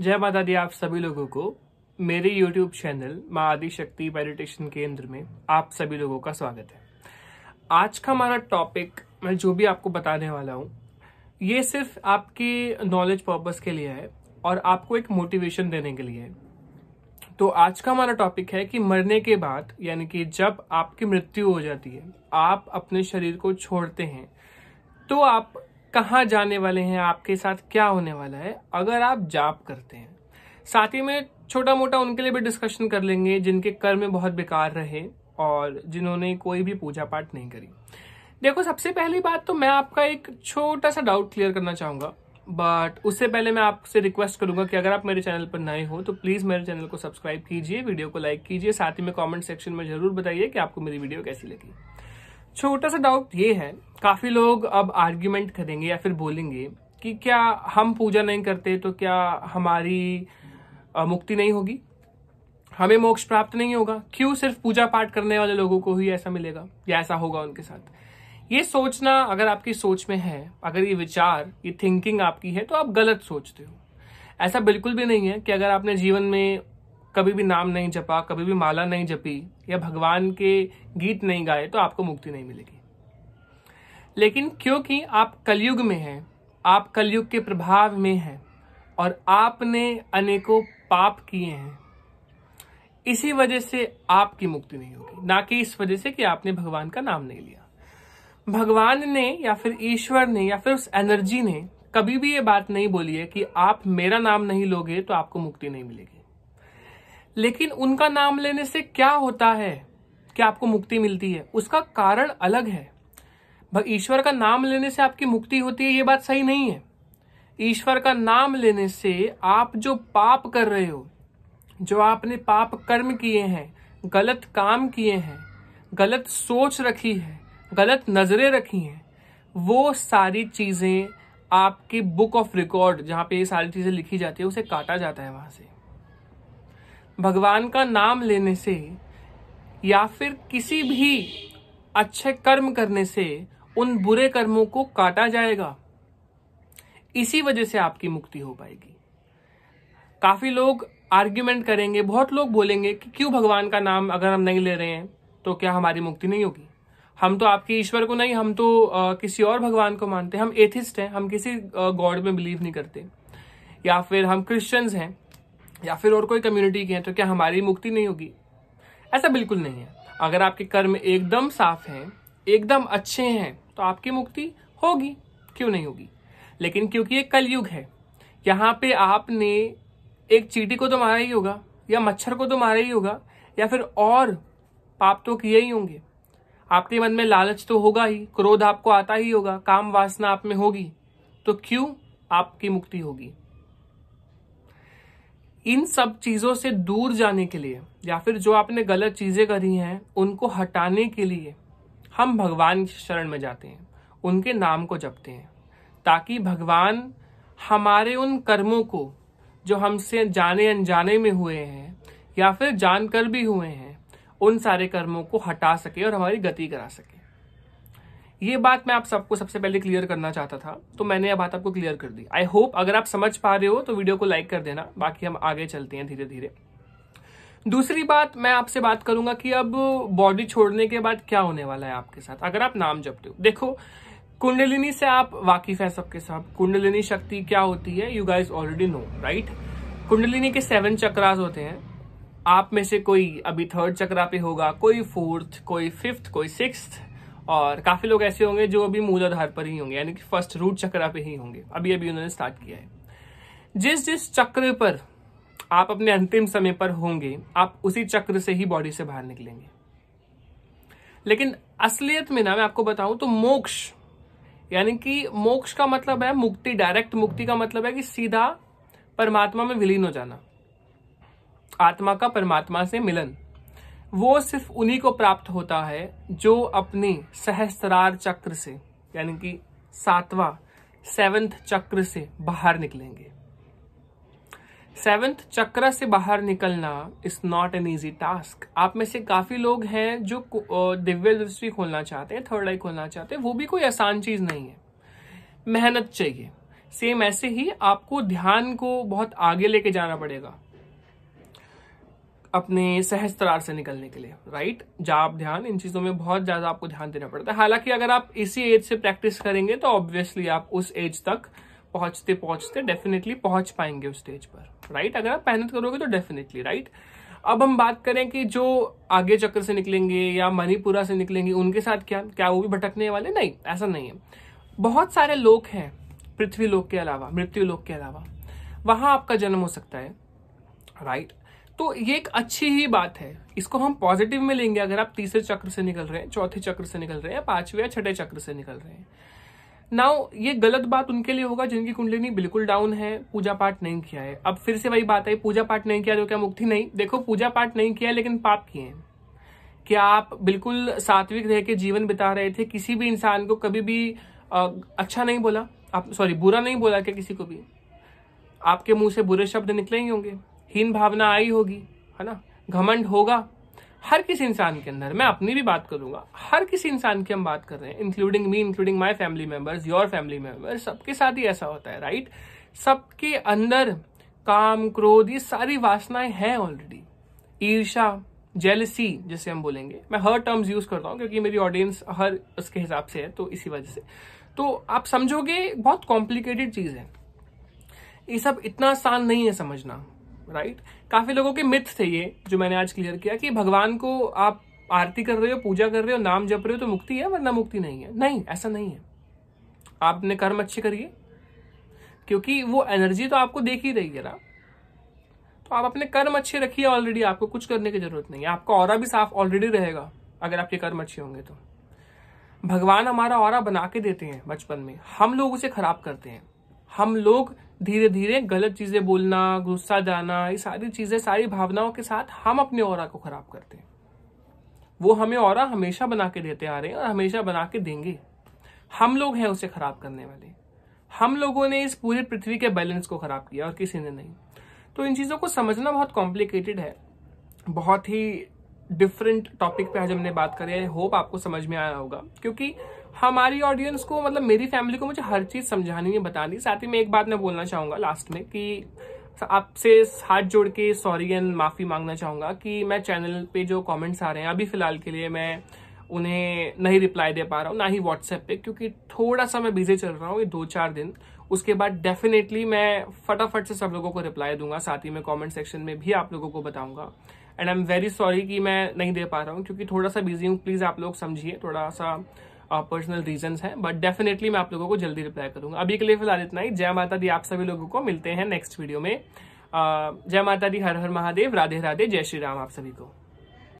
जय माता दी आप सभी लोगों को मेरे YouTube चैनल माँ आदिशक्ति मेडिटेशन केंद्र में आप सभी लोगों का स्वागत है आज का हमारा टॉपिक मैं जो भी आपको बताने वाला हूँ ये सिर्फ आपकी नॉलेज पर्पस के लिए है और आपको एक मोटिवेशन देने के लिए है तो आज का हमारा टॉपिक है कि मरने के बाद यानी कि जब आपकी मृत्यु हो जाती है आप अपने शरीर को छोड़ते हैं तो आप कहाँ जाने वाले हैं आपके साथ क्या होने वाला है अगर आप जाप करते हैं साथ ही में छोटा मोटा उनके लिए भी डिस्कशन कर लेंगे जिनके कर्म बहुत बेकार रहे और जिन्होंने कोई भी पूजा पाठ नहीं करी देखो सबसे पहली बात तो मैं आपका एक छोटा सा डाउट क्लियर करना चाहूंगा बट उससे पहले मैं आपसे रिक्वेस्ट करूंगा कि अगर आप मेरे चैनल पर नए हो तो प्लीज़ मेरे चैनल को सब्सक्राइब कीजिए वीडियो को लाइक कीजिए साथ ही में कमेंट सेक्शन में जरूर बताइए कि आपको मेरी वीडियो कैसी लगी छोटा सा डाउट ये है काफी लोग अब आर्ग्यूमेंट करेंगे या फिर बोलेंगे कि क्या हम पूजा नहीं करते तो क्या हमारी मुक्ति नहीं होगी हमें मोक्ष प्राप्त नहीं होगा क्यों सिर्फ पूजा पाठ करने वाले लोगों को ही ऐसा मिलेगा या ऐसा होगा उनके साथ ये सोचना अगर आपकी सोच में है अगर ये विचार ये थिंकिंग आपकी है तो आप गलत सोचते हो ऐसा बिल्कुल भी नहीं है कि अगर आपने जीवन में कभी भी नाम नहीं जपा कभी भी माला नहीं जपी या भगवान के गीत नहीं गाए तो आपको मुक्ति नहीं मिलेगी लेकिन क्योंकि आप कलयुग में हैं आप कलयुग के प्रभाव में हैं और आपने अनेकों पाप किए हैं इसी वजह से आपकी मुक्ति नहीं होगी ना कि इस वजह से कि आपने भगवान का नाम नहीं लिया भगवान ने या फिर ईश्वर ने या फिर उस एनर्जी ने कभी भी ये बात नहीं बोली है कि आप मेरा नाम नहीं लोगे तो आपको मुक्ति नहीं मिलेगी लेकिन उनका नाम लेने से क्या होता है कि आपको मुक्ति मिलती है उसका कारण अलग है ईश्वर का नाम लेने से आपकी मुक्ति होती है ये बात सही नहीं है ईश्वर का नाम लेने से आप जो पाप कर रहे हो जो आपने पाप कर्म किए हैं गलत काम किए हैं गलत सोच रखी है गलत नज़रें रखी हैं वो सारी चीज़ें आपकी बुक ऑफ रिकॉर्ड जहाँ पे ये सारी चीज़ें लिखी जाती है उसे काटा जाता है वहाँ से भगवान का नाम लेने से या फिर किसी भी अच्छे कर्म करने से उन बुरे कर्मों को काटा जाएगा इसी वजह से आपकी मुक्ति हो पाएगी काफ़ी लोग आर्ग्यूमेंट करेंगे बहुत लोग बोलेंगे कि क्यों भगवान का नाम अगर हम नहीं ले रहे हैं तो क्या हमारी मुक्ति नहीं होगी हम तो आपके ईश्वर को नहीं हम तो आ, किसी और भगवान को मानते हैं हम एथिस्ट हैं हम किसी गॉड में बिलीव नहीं करते या फिर हम क्रिश्चियंस हैं या फिर और कोई कम्युनिटी की हैं तो क्या हमारी मुक्ति नहीं होगी ऐसा बिल्कुल नहीं है अगर आपके कर्म एकदम साफ हैं एकदम अच्छे हैं तो आपकी मुक्ति होगी क्यों नहीं होगी लेकिन क्योंकि ये कलयुग है यहाँ पे आपने एक चीटी को तो मारा ही होगा या मच्छर को तो मारा ही होगा या फिर और पाप तो किए ही होंगे आपके मन में लालच तो होगा ही क्रोध आपको आता ही होगा काम वासना आप में होगी तो क्यों आपकी मुक्ति होगी इन सब चीजों से दूर जाने के लिए या फिर जो आपने गलत चीजें करी हैं उनको हटाने के लिए हम भगवान की शरण में जाते हैं उनके नाम को जपते हैं ताकि भगवान हमारे उन कर्मों को जो हमसे जाने अनजाने में हुए हैं या फिर जानकर भी हुए हैं उन सारे कर्मों को हटा सके और हमारी गति करा सके ये बात मैं आप सबको सबसे पहले क्लियर करना चाहता था तो मैंने यह बात आपको क्लियर कर दी आई होप अगर आप समझ पा रहे हो तो वीडियो को लाइक कर देना बाकी हम आगे चलते हैं धीरे धीरे दूसरी बात मैं आपसे बात करूंगा कि अब बॉडी छोड़ने के बाद क्या होने वाला है आपके साथ अगर आप नाम जपते हो देखो कुंडलिनी से आप वाकिफ हैं सबके साथ कुंडलिनी शक्ति क्या होती है you guys already know right Kundalini के सेवन चक्रास होते हैं आप में से कोई अभी थर्ड चक्रा पे होगा कोई फोर्थ कोई फिफ्थ कोई सिक्स और काफ़ी लोग ऐसे होंगे जो अभी मूलाधार पर ही होंगे यानी कि फर्स्ट रूट चक्र पे ही होंगे अभी अभी उन्होंने स्टार्ट किया है जिस जिस चक्र पर आप अपने अंतिम समय पर होंगे आप उसी चक्र से ही बॉडी से बाहर निकलेंगे लेकिन असलियत में ना मैं आपको बताऊं तो मोक्ष यानी कि मोक्ष का मतलब है मुक्ति डायरेक्ट मुक्ति का मतलब है कि सीधा परमात्मा में विलीन हो जाना आत्मा का परमात्मा से मिलन वो सिर्फ उन्हीं को प्राप्त होता है जो अपने सहस्त्रार चक्र से यानी कि सातवां सेवंथ चक्र से बाहर निकलेंगे सेवंथ चक्र से बाहर निकलना is not an easy task आप में से काफी लोग हैं जो दिव्य दृष्टि खोलना चाहते हैं थर्ड आई खोलना चाहते हैं वो भी कोई आसान चीज नहीं है मेहनत चाहिए सेम ऐसे ही आपको ध्यान को बहुत आगे लेके जाना पड़ेगा अपने सहस्त्रार से निकलने के लिए राइट जाप ध्यान इन चीज़ों में बहुत ज़्यादा आपको ध्यान देना पड़ता है हालांकि अगर आप इसी एज से प्रैक्टिस करेंगे तो ऑब्वियसली आप उस एज तक पहुंचते पहुंचते डेफिनेटली पहुंच पाएंगे उस स्टेज पर राइट अगर आप मेहनत करोगे तो डेफिनेटली राइट अब हम बात करें कि जो आगे चक्र से निकलेंगे या मणिपुरा से निकलेंगे उनके साथ क्या क्या वो भी भटकने वाले नहीं ऐसा नहीं है बहुत सारे लोग हैं पृथ्वी लोक के अलावा मृत्यु लोक के अलावा वहाँ आपका जन्म हो सकता है राइट तो ये एक अच्छी ही बात है इसको हम पॉजिटिव में लेंगे अगर आप तीसरे चक्र से निकल रहे हैं चौथे चक्र से निकल रहे हैं पांचवे या छठे चक्र से निकल रहे हैं नाउ ये गलत बात उनके लिए होगा जिनकी कुंडलिनी बिल्कुल डाउन है पूजा पाठ नहीं किया है अब फिर से वही बात है पूजा पाठ नहीं किया तो क्या मुक्ति नहीं देखो पूजा पाठ नहीं किया लेकिन पाप किए हैं क्या आप बिल्कुल सात्विक रह के जीवन बिता रहे थे किसी भी इंसान को कभी भी आ, अच्छा नहीं बोला आप सॉरी बुरा नहीं बोला क्या किसी को भी आपके मुंह से बुरे शब्द निकले ही होंगे हीन भावना आई होगी है ना घमंड होगा हर किसी इंसान के अंदर मैं अपनी भी बात करूंगा हर किसी इंसान की हम बात कर रहे हैं including me including my family members your family members सबके साथ ही ऐसा होता है राइट सबके अंदर काम क्रोध ये सारी वासनाएं हैं ऑलरेडी ईर्षा जेलसी जिसे हम बोलेंगे मैं हर टर्म्स यूज करता हूँ क्योंकि मेरी ऑडियंस हर उसके हिसाब से है तो इसी वजह से तो आप समझोगे बहुत कॉम्प्लिकेटेड चीज है ये सब इतना आसान नहीं है समझना राइट काफ़ी लोगों के मिथ थे ये जो मैंने आज क्लियर किया कि भगवान को आप आरती कर रहे हो पूजा कर रहे हो नाम जप रहे हो तो मुक्ति है वरना मुक्ति नहीं है नहीं ऐसा नहीं है आपने कर्म अच्छे करिए क्योंकि वो एनर्जी तो आपको देख ही रही है ना तो आप अपने कर्म अच्छे रखिए ऑलरेडी आपको कुछ करने की जरूरत नहीं है आपका और भी साफ ऑलरेडी रहेगा अगर आपके कर्म अच्छे होंगे तो भगवान हमारा और बना के देते हैं बचपन में हम लोग उसे खराब करते हैं हम लोग धीरे धीरे गलत चीजें बोलना गुस्सा जाना ये सारी चीजें सारी भावनाओं के साथ हम अपने और को खराब करते हैं वो हमें और हमेशा बना के देते आ रहे हैं और हमेशा बना के देंगे हम लोग हैं उसे खराब करने वाले हम लोगों ने इस पूरी पृथ्वी के बैलेंस को खराब किया और किसी ने नहीं तो इन चीज़ों को समझना बहुत कॉम्प्लिकेटेड है बहुत ही डिफरेंट टॉपिक पे आज हमने बात करी है होप आपको समझ में आया होगा क्योंकि हमारी ऑडियंस को मतलब मेरी फैमिली को मुझे हर चीज समझानी है बतानी साथ ही मैं एक बात मैं बोलना चाहूंगा लास्ट में कि आपसे हाथ जोड़ के सॉरी एंड माफी मांगना चाहूंगा कि मैं चैनल पे जो कमेंट्स आ रहे हैं अभी फिलहाल के लिए मैं उन्हें नहीं रिप्लाई दे पा रहा हूँ ना ही व्हाट्सएप पे क्योंकि थोड़ा सा मैं बिजी चल रहा हूँ ये दो चार दिन उसके बाद डेफिनेटली मैं फटाफट से सब लोगों को रिप्लाई दूंगा साथ ही मैं कॉमेंट सेक्शन में भी आप लोगों को बताऊंगा and I am very sorry कि मैं नहीं दे पा रहा हूँ क्योंकि थोड़ा सा बिजी हूँ प्लीज़ आप लोग समझिए थोड़ा सा पर्सनल रीजन है बट डेफिनेटली मैं आप लोगों को जल्दी रिप्लाई करूंगा अभी के लिए फिलहाल इतना ही जय माता दी आप सभी लोगों को मिलते हैं नेक्स्ट वीडियो में जय माता दी हर हर महादेव राधे राधे जय श्री राम आप सभी को